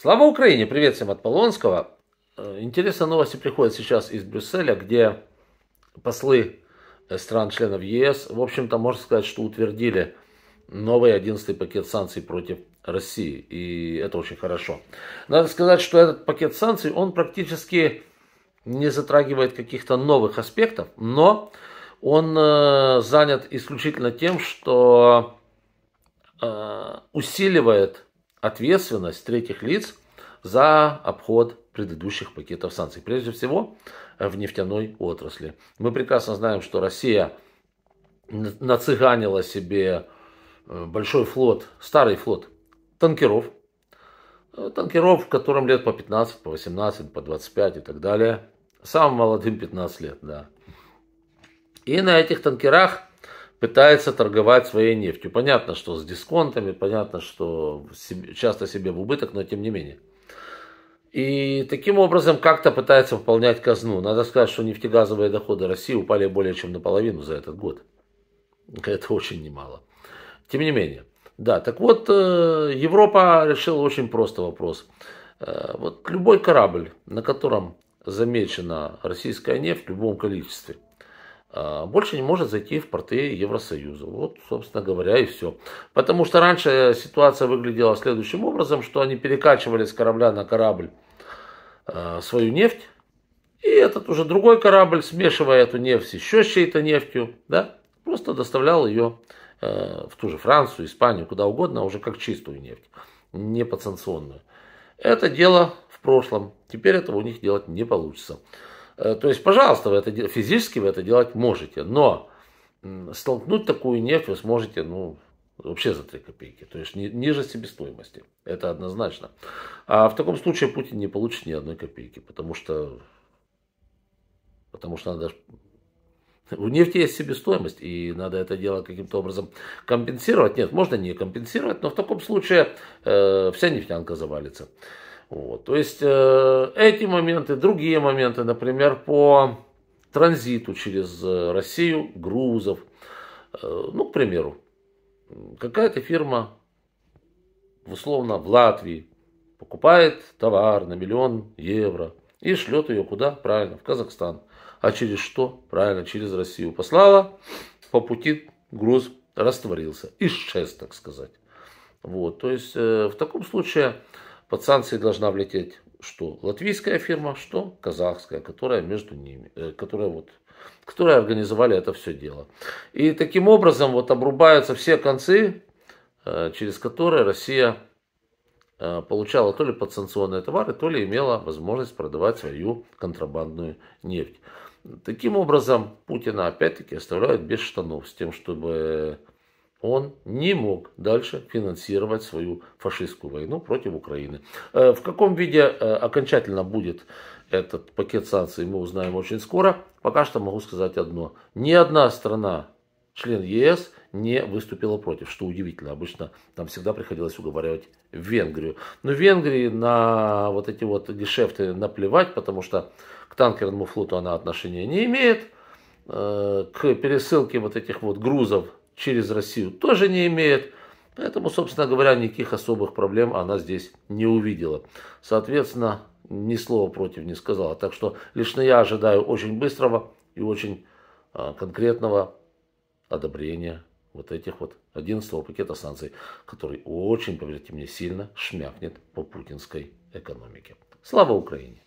Слава Украине! Привет всем от Полонского. Э, интересные новости приходят сейчас из Брюсселя, где послы э, стран-членов ЕС, в общем-то, можно сказать, что утвердили новый 11 пакет санкций против России. И это очень хорошо. Надо сказать, что этот пакет санкций, он практически не затрагивает каких-то новых аспектов, но он э, занят исключительно тем, что усиливает ответственность третьих лиц за обход предыдущих пакетов санкций. Прежде всего, э, в нефтяной отрасли. Мы прекрасно знаем, что Россия нацыганила себе э, большой флот, старый флот танкеров, э, танкеров, в котором лет по 15, по 18, по 25 и так далее. Самым молодым 15 лет, да. И на этих танкерах пытается торговать своей нефтью. Понятно, что с дисконтами, понятно, что часто себе в убыток, но тем не менее. И таким образом как-то пытается выполнять казну. Надо сказать, что нефтегазовые доходы России упали более чем наполовину за этот год. Это очень немало. Тем не менее. Да, так вот, э, Европа решила очень просто вопрос. Э, вот любой корабль, на котором замечена российская нефть в любом количестве – а, больше не может зайти в порты Евросоюза. Вот, собственно говоря, и все. Потому что раньше ситуация выглядела следующим образом, что они перекачивали с корабля на корабль а, свою нефть, и этот уже другой корабль, смешивая эту нефть еще с чьей-то нефтью, да, просто доставлял ее а, в ту же Францию, Испанию, куда угодно, уже как чистую нефть, не подсанкционную. Это дело в прошлом. Теперь этого у них делать не получится. Э, то есть, пожалуйста, вы это физически вы это делать можете, но столкнуть такую нефть вы сможете, ну, вообще за 3 копейки, то есть ни, ниже себестоимости, это однозначно. А в таком случае Путин не получит ни одной копейки, потому что, потому что надо у нефти есть себестоимость, и надо это дело каким-то образом компенсировать. Нет, можно не компенсировать, но в таком случае э, вся нефтянка завалится. Вот. То есть э, эти моменты, другие моменты, например, по транзиту через э, Россию грузов. Э, ну, к примеру, какая-то фирма, условно, в Латвии покупает товар на миллион евро и шлет ее куда? Правильно, в Казахстан. А через что? Правильно, через Россию. Послала, по пути груз растворился, исчез, так сказать. Вот, то есть э, в таком случае под санкции должна влететь что латвийская фирма, что казахская, которая между ними, э, которая вот которая организовали это все дело. И таким образом вот обрубаются все концы, э, через которые Россия э, получала то ли подсанкционные товары, то ли имела возможность продавать свою контрабандную нефть. Таким образом, Путина опять-таки оставляют без штанов, с тем, чтобы он не мог дальше финансировать свою фашистскую войну против Украины. Э, в каком виде э, окончательно будет этот пакет санкций, мы узнаем очень скоро. Пока что могу сказать одно. Ни одна страна, член ЕС, не выступила против, что удивительно. Обычно там всегда приходилось уговаривать Венгрию. Но Венгрии на вот эти вот гешефты наплевать, потому что к танкерному флоту она отношения не имеет. Э, к пересылке вот этих вот грузов через Россию тоже не имеет. Поэтому, собственно говоря, никаких особых проблем она здесь не увидела. Соответственно, ни слова против не сказала. Так что лично я ожидаю очень быстрого и очень а, конкретного одобрения вот этих вот 11 пакета санкций, который очень, поверьте мне, сильно шмякнет по путинской экономике. Слава Украине!